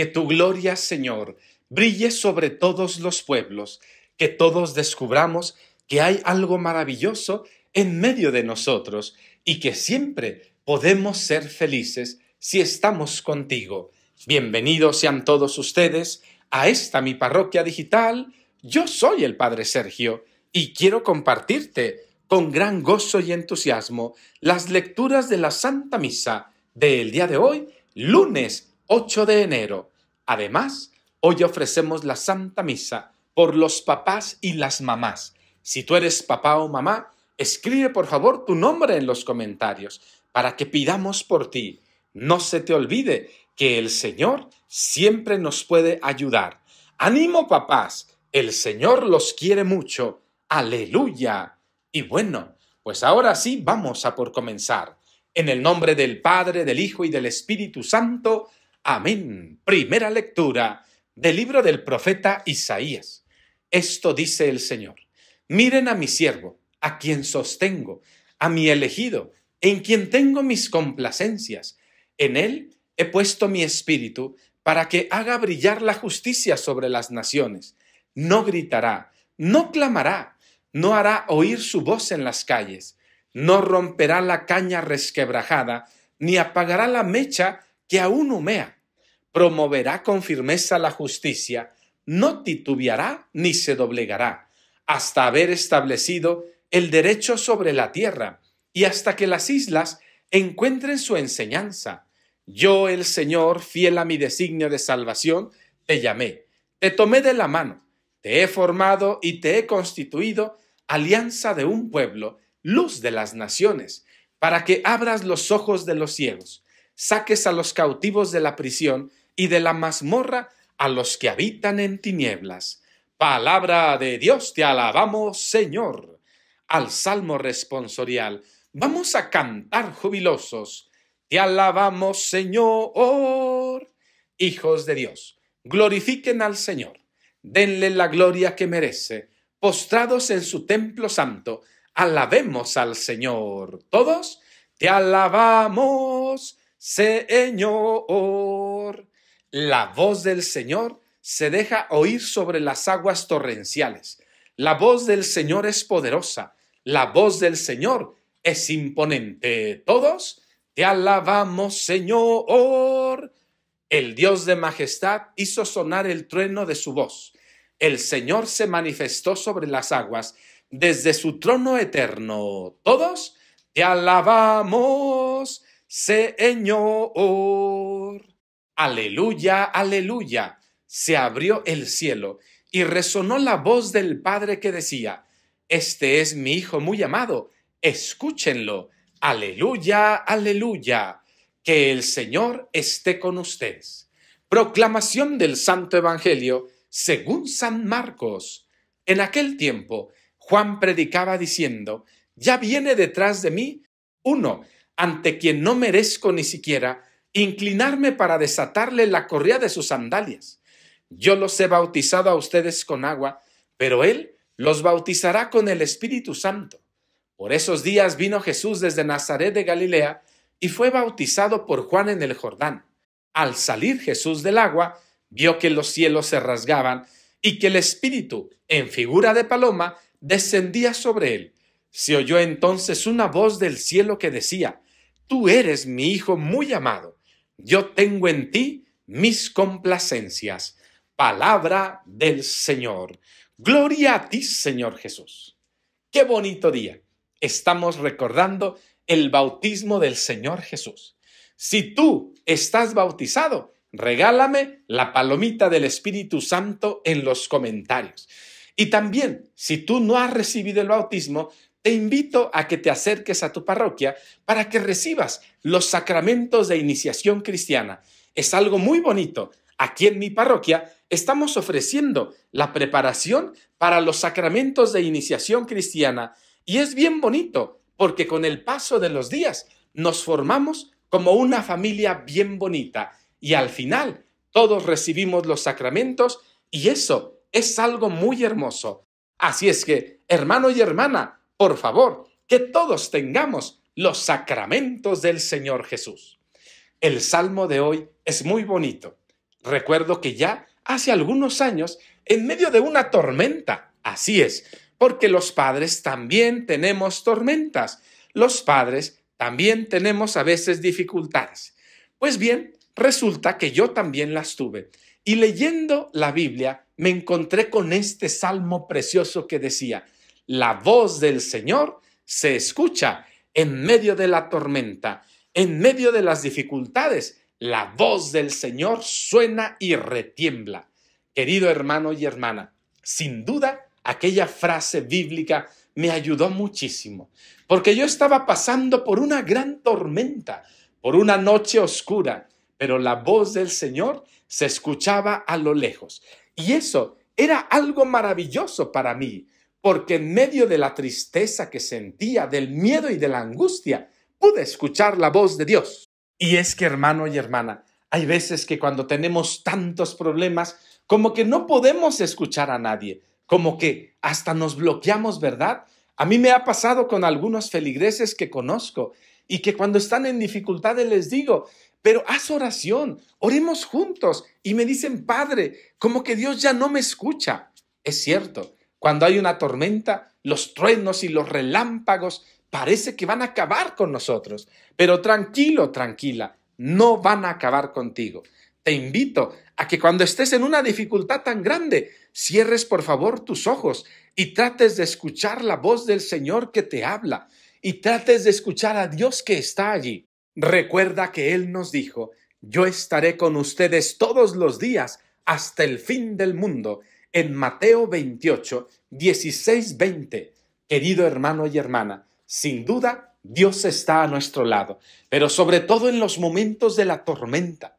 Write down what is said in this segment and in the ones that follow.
Que tu gloria, Señor, brille sobre todos los pueblos, que todos descubramos que hay algo maravilloso en medio de nosotros y que siempre podemos ser felices si estamos contigo. Bienvenidos sean todos ustedes a esta mi parroquia digital. Yo soy el Padre Sergio y quiero compartirte con gran gozo y entusiasmo las lecturas de la Santa Misa del día de hoy, lunes 8 de enero. Además, hoy ofrecemos la Santa Misa por los papás y las mamás. Si tú eres papá o mamá, escribe por favor tu nombre en los comentarios para que pidamos por ti. No se te olvide que el Señor siempre nos puede ayudar. Ánimo papás, el Señor los quiere mucho. Aleluya. Y bueno, pues ahora sí vamos a por comenzar. En el nombre del Padre, del Hijo y del Espíritu Santo. Amén. Primera lectura del libro del profeta Isaías. Esto dice el Señor. Miren a mi siervo, a quien sostengo, a mi elegido, en quien tengo mis complacencias. En él he puesto mi espíritu para que haga brillar la justicia sobre las naciones. No gritará, no clamará, no hará oír su voz en las calles, no romperá la caña resquebrajada, ni apagará la mecha que aún humea, promoverá con firmeza la justicia, no titubeará ni se doblegará, hasta haber establecido el derecho sobre la tierra, y hasta que las islas encuentren su enseñanza. Yo, el Señor, fiel a mi designio de salvación, te llamé, te tomé de la mano, te he formado y te he constituido alianza de un pueblo, luz de las naciones, para que abras los ojos de los ciegos saques a los cautivos de la prisión y de la mazmorra a los que habitan en tinieblas. Palabra de Dios, te alabamos, Señor. Al Salmo responsorial, vamos a cantar jubilosos. Te alabamos, Señor. Hijos de Dios, glorifiquen al Señor. Denle la gloria que merece. Postrados en su templo santo, alabemos al Señor. Todos, te alabamos, Señor. La voz del Señor se deja oír sobre las aguas torrenciales. La voz del Señor es poderosa. La voz del Señor es imponente. Todos te alabamos, Señor. El Dios de majestad hizo sonar el trueno de su voz. El Señor se manifestó sobre las aguas desde su trono eterno. Todos te alabamos, Señor. Aleluya, aleluya. Se abrió el cielo y resonó la voz del Padre que decía, Este es mi Hijo muy amado, escúchenlo. Aleluya, aleluya. Que el Señor esté con ustedes. Proclamación del Santo Evangelio según San Marcos. En aquel tiempo, Juan predicaba diciendo, Ya viene detrás de mí uno ante quien no merezco ni siquiera inclinarme para desatarle la correa de sus sandalias. Yo los he bautizado a ustedes con agua, pero Él los bautizará con el Espíritu Santo. Por esos días vino Jesús desde Nazaret de Galilea y fue bautizado por Juan en el Jordán. Al salir Jesús del agua, vio que los cielos se rasgaban y que el Espíritu, en figura de paloma, descendía sobre él. Se oyó entonces una voz del cielo que decía, Tú eres mi Hijo muy amado. Yo tengo en ti mis complacencias. Palabra del Señor. Gloria a ti, Señor Jesús. Qué bonito día. Estamos recordando el bautismo del Señor Jesús. Si tú estás bautizado, regálame la palomita del Espíritu Santo en los comentarios. Y también, si tú no has recibido el bautismo, te invito a que te acerques a tu parroquia para que recibas los sacramentos de iniciación cristiana. Es algo muy bonito. Aquí en mi parroquia estamos ofreciendo la preparación para los sacramentos de iniciación cristiana y es bien bonito porque con el paso de los días nos formamos como una familia bien bonita y al final todos recibimos los sacramentos y eso es algo muy hermoso. Así es que, hermano y hermana, por favor, que todos tengamos los sacramentos del Señor Jesús. El salmo de hoy es muy bonito. Recuerdo que ya hace algunos años, en medio de una tormenta, así es, porque los padres también tenemos tormentas, los padres también tenemos a veces dificultades. Pues bien, resulta que yo también las tuve. Y leyendo la Biblia, me encontré con este salmo precioso que decía, la voz del Señor se escucha en medio de la tormenta, en medio de las dificultades. La voz del Señor suena y retiembla. Querido hermano y hermana, sin duda aquella frase bíblica me ayudó muchísimo, porque yo estaba pasando por una gran tormenta, por una noche oscura, pero la voz del Señor se escuchaba a lo lejos. Y eso era algo maravilloso para mí, porque en medio de la tristeza que sentía, del miedo y de la angustia, pude escuchar la voz de Dios. Y es que, hermano y hermana, hay veces que cuando tenemos tantos problemas, como que no podemos escuchar a nadie, como que hasta nos bloqueamos, ¿verdad? A mí me ha pasado con algunos feligreses que conozco y que cuando están en dificultades les digo, pero haz oración, oremos juntos. Y me dicen, Padre, como que Dios ya no me escucha. Es cierto, cuando hay una tormenta, los truenos y los relámpagos parece que van a acabar con nosotros. Pero tranquilo, tranquila, no van a acabar contigo. Te invito a que cuando estés en una dificultad tan grande, cierres por favor tus ojos y trates de escuchar la voz del Señor que te habla y trates de escuchar a Dios que está allí. Recuerda que Él nos dijo, yo estaré con ustedes todos los días hasta el fin del mundo en Mateo 28, 16, 20. Querido hermano y hermana, sin duda Dios está a nuestro lado, pero sobre todo en los momentos de la tormenta.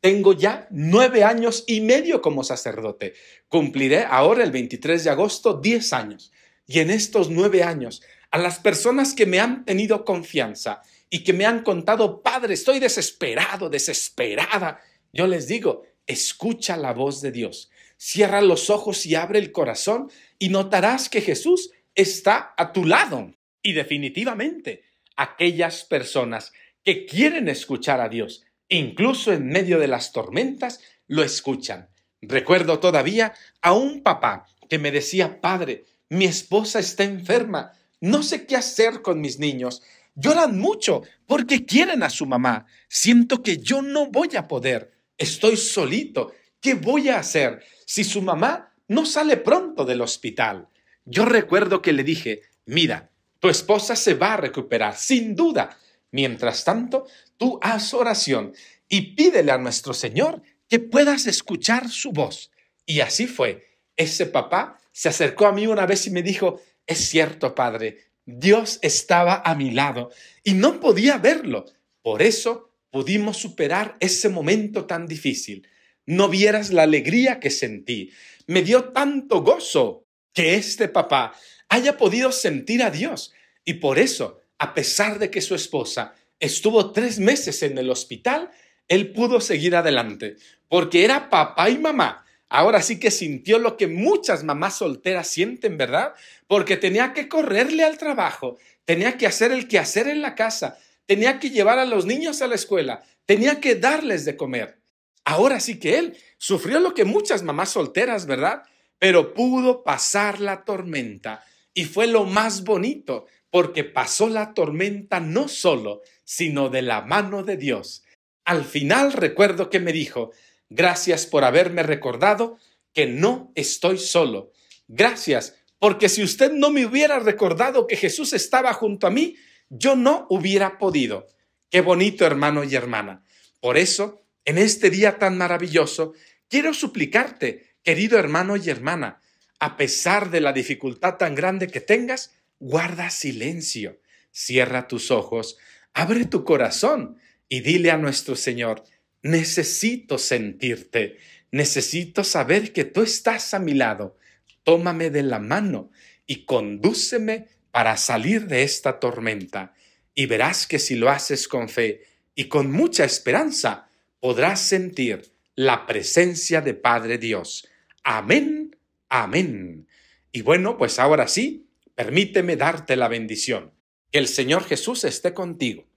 Tengo ya nueve años y medio como sacerdote. Cumpliré ahora el 23 de agosto diez años. Y en estos nueve años, a las personas que me han tenido confianza y que me han contado, Padre, estoy desesperado, desesperada, yo les digo, escucha la voz de Dios. Cierra los ojos y abre el corazón y notarás que Jesús está a tu lado. Y definitivamente, aquellas personas que quieren escuchar a Dios, incluso en medio de las tormentas, lo escuchan. Recuerdo todavía a un papá que me decía, Padre, mi esposa está enferma, no sé qué hacer con mis niños. Lloran mucho porque quieren a su mamá. Siento que yo no voy a poder. Estoy solito ¿Qué voy a hacer si su mamá no sale pronto del hospital? Yo recuerdo que le dije, mira, tu esposa se va a recuperar, sin duda. Mientras tanto, tú haz oración y pídele a nuestro Señor que puedas escuchar su voz. Y así fue. Ese papá se acercó a mí una vez y me dijo, es cierto, padre, Dios estaba a mi lado y no podía verlo. Por eso pudimos superar ese momento tan difícil no vieras la alegría que sentí. Me dio tanto gozo que este papá haya podido sentir a Dios. Y por eso, a pesar de que su esposa estuvo tres meses en el hospital, él pudo seguir adelante, porque era papá y mamá. Ahora sí que sintió lo que muchas mamás solteras sienten, ¿verdad? Porque tenía que correrle al trabajo, tenía que hacer el quehacer en la casa, tenía que llevar a los niños a la escuela, tenía que darles de comer. Ahora sí que él sufrió lo que muchas mamás solteras, ¿verdad? Pero pudo pasar la tormenta y fue lo más bonito porque pasó la tormenta no solo, sino de la mano de Dios. Al final recuerdo que me dijo, gracias por haberme recordado que no estoy solo. Gracias, porque si usted no me hubiera recordado que Jesús estaba junto a mí, yo no hubiera podido. Qué bonito, hermano y hermana. Por eso, en este día tan maravilloso, quiero suplicarte, querido hermano y hermana, a pesar de la dificultad tan grande que tengas, guarda silencio, cierra tus ojos, abre tu corazón y dile a nuestro Señor, necesito sentirte, necesito saber que tú estás a mi lado, tómame de la mano y condúceme para salir de esta tormenta. Y verás que si lo haces con fe y con mucha esperanza, podrás sentir la presencia de Padre Dios. Amén, amén. Y bueno, pues ahora sí, permíteme darte la bendición. Que el Señor Jesús esté contigo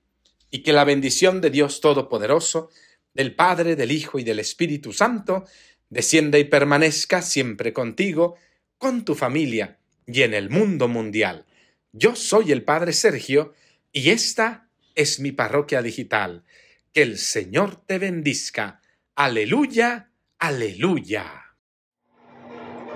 y que la bendición de Dios Todopoderoso, del Padre, del Hijo y del Espíritu Santo, descienda y permanezca siempre contigo, con tu familia y en el mundo mundial. Yo soy el Padre Sergio y esta es mi parroquia digital. Que el Señor te bendizca. Aleluya, aleluya.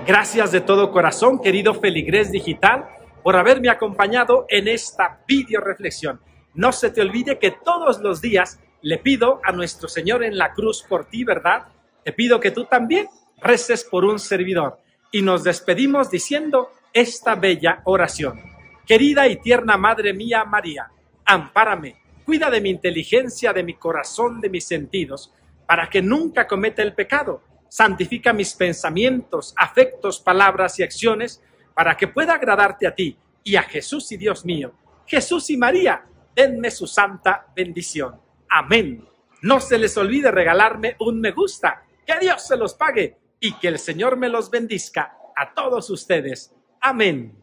Gracias de todo corazón, querido Feligrés Digital, por haberme acompañado en esta video reflexión. No se te olvide que todos los días le pido a nuestro Señor en la cruz por ti, ¿verdad? Te pido que tú también reces por un servidor. Y nos despedimos diciendo esta bella oración. Querida y tierna Madre mía María, ampárame cuida de mi inteligencia, de mi corazón, de mis sentidos, para que nunca cometa el pecado. Santifica mis pensamientos, afectos, palabras y acciones, para que pueda agradarte a ti y a Jesús y Dios mío. Jesús y María, denme su santa bendición. Amén. No se les olvide regalarme un me gusta. Que Dios se los pague y que el Señor me los bendiga a todos ustedes. Amén.